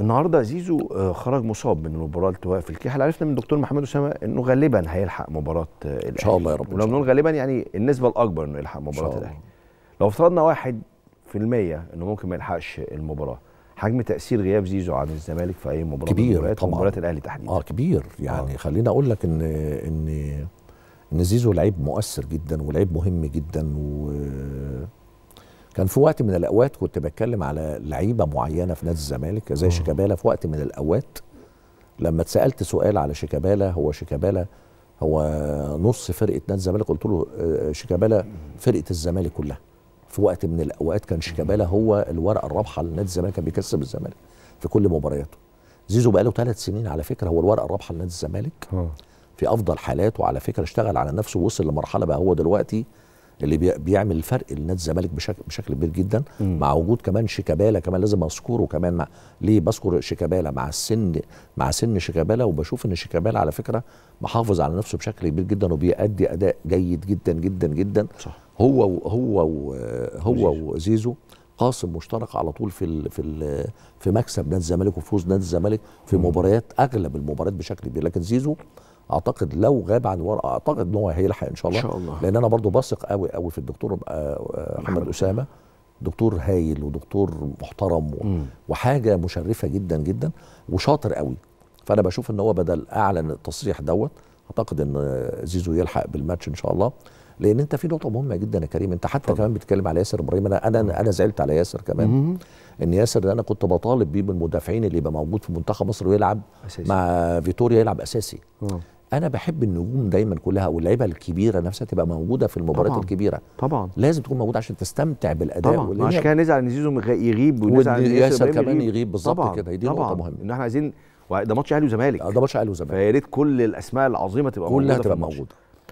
النهارده زيزو آه، خرج مصاب من مباراه التواء في الكاحل عرفنا من الدكتور محمد اسامه انه غالبا هيلحق مباراه آه، الاهلي ان شاء الله يا رب ولو بنقول غالبا يعني النسبه الاكبر انه يلحق مباراه الاهلي لو افترضنا 1% انه ممكن ما يلحقش المباراه حجم تاثير غياب زيزو عن الزمالك في اي مباراه كبير طبعا مباراه الاهلي تحديدا اه كبير يعني آه. خليني اقول لك ان ان ان زيزو لعيب مؤثر جدا ولعيب مهم جدا و كان في وقت من الاوقات كنت بتكلم على لعيبه معينه في نادي الزمالك زي شيكابالا في وقت من الاوقات لما اتسالت سؤال على شيكابالا هو شيكابالا هو نص فرقه نادي الزمالك قلت له آه، شيكابالا فرقه الزمالك كلها في وقت من الاوقات كان شيكابالا هو الورقه الرابحه لنادي الزمالك كان بيكسب الزمالك في كل مبارياته زيزو بقاله ثلاث سنين على فكره هو الورقه الرابحه لنادي الزمالك اه. في افضل حالاته على فكره اشتغل على نفسه ووصل لمرحله بقى هو دلوقتي اللي بيعمل الفرق لنادي الزمالك بشكل بشكل كبير جدا مم. مع وجود كمان شيكابالا كمان لازم اذكره كمان مع ليه بذكر شيكابالا مع السن مع سن شيكابالا وبشوف ان شيكابالا على فكره محافظ على نفسه بشكل كبير جدا وبيأدي اداء جيد جدا جدا جدا صح. هو و هو و هو وزيزو قاسم مشترك على طول في الـ في الـ في مكسب نادي الزمالك وفوز نادي الزمالك في مباريات اغلب المباريات بشكل كبير لكن زيزو اعتقد لو غاب عن ورقه اعتقد ان هو هيلحق ان شاء الله, إن شاء الله. لان انا برضو بثق قوي قوي في الدكتور محمد آه، اسامه دكتور هايل ودكتور محترم و... وحاجه مشرفه جدا جدا وشاطر قوي فانا بشوف ان هو بدل اعلن التصريح دوت اعتقد ان زيزو يلحق بالماتش ان شاء الله لان انت في نقطه مهمه جدا يا كريم انت حتى فضل. كمان بتتكلم على ياسر ابراهيم انا انا انا زعلت على ياسر كمان مم. ان ياسر اللي انا كنت بطالب بيه من المدافعين اللي يبقى موجود في منتخب مصر ويلعب أساسي. مع فيتوريا يلعب اساسي مم. انا بحب النجوم دايما كلها واللعيبه الكبيره نفسها تبقى موجوده في المباريات الكبيره طبعا لازم تكون موجوده عشان تستمتع بالاداء طبعا عشان كده نزعل ان زيزو يغيب ونزعل ان ياسر كمان يغيب, بالظبط كده دي نقطه مهمه ان احنا عايزين ده ماتش اهلي وزمالك ده ماتش اهلي وزمالك فيا ريت كل الاسماء العظيمه تبقى موجوده كلها تبقى موجوده